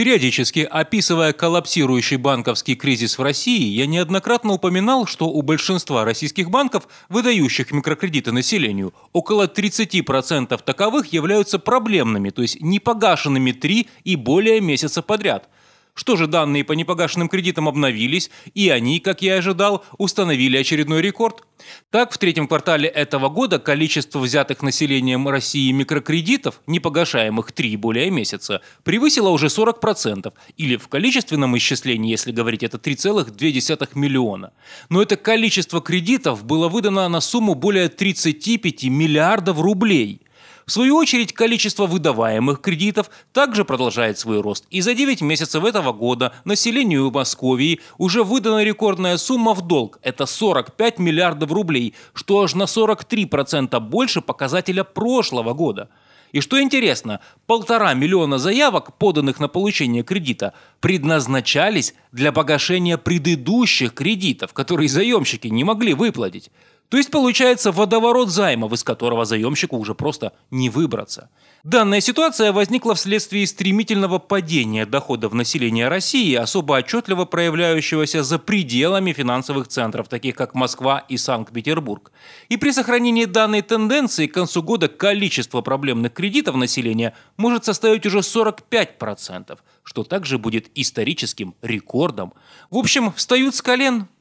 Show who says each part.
Speaker 1: Периодически, описывая коллапсирующий банковский кризис в России, я неоднократно упоминал, что у большинства российских банков, выдающих микрокредиты населению, около 30% таковых являются проблемными, то есть непогашенными три и более месяца подряд – что же данные по непогашенным кредитам обновились, и они, как я и ожидал, установили очередной рекорд. Так, в третьем квартале этого года количество взятых населением России микрокредитов, непогашаемых три и более месяца, превысило уже 40%, или в количественном исчислении, если говорить, это 3,2 миллиона. Но это количество кредитов было выдано на сумму более 35 миллиардов рублей – в свою очередь, количество выдаваемых кредитов также продолжает свой рост, и за 9 месяцев этого года населению Московии уже выдана рекордная сумма в долг – это 45 миллиардов рублей, что аж на 43% больше показателя прошлого года. И что интересно, полтора миллиона заявок, поданных на получение кредита, предназначались для погашения предыдущих кредитов, которые заемщики не могли выплатить. То есть получается водоворот займов, из которого заемщику уже просто не выбраться. Данная ситуация возникла вследствие стремительного падения доходов населения России, особо отчетливо проявляющегося за пределами финансовых центров, таких как Москва и Санкт-Петербург. И при сохранении данной тенденции к концу года количество проблемных кредитов населения может составить уже 45%, что также будет историческим рекордом. В общем, встают с колен –